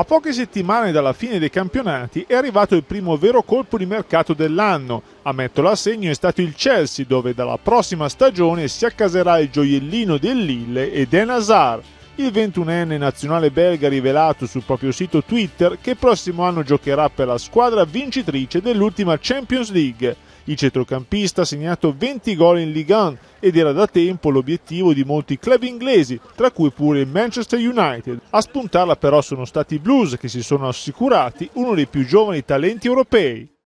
A poche settimane dalla fine dei campionati è arrivato il primo vero colpo di mercato dell'anno. A metterlo a segno è stato il Chelsea, dove dalla prossima stagione si accaserà il gioiellino del Lille ed Eden Hazard. Il 21enne nazionale belga ha rivelato sul proprio sito Twitter che il prossimo anno giocherà per la squadra vincitrice dell'ultima Champions League. Il centrocampista ha segnato 20 gol in Ligue 1 ed era da tempo l'obiettivo di molti club inglesi, tra cui pure il Manchester United. A spuntarla però sono stati i Blues che si sono assicurati uno dei più giovani talenti europei.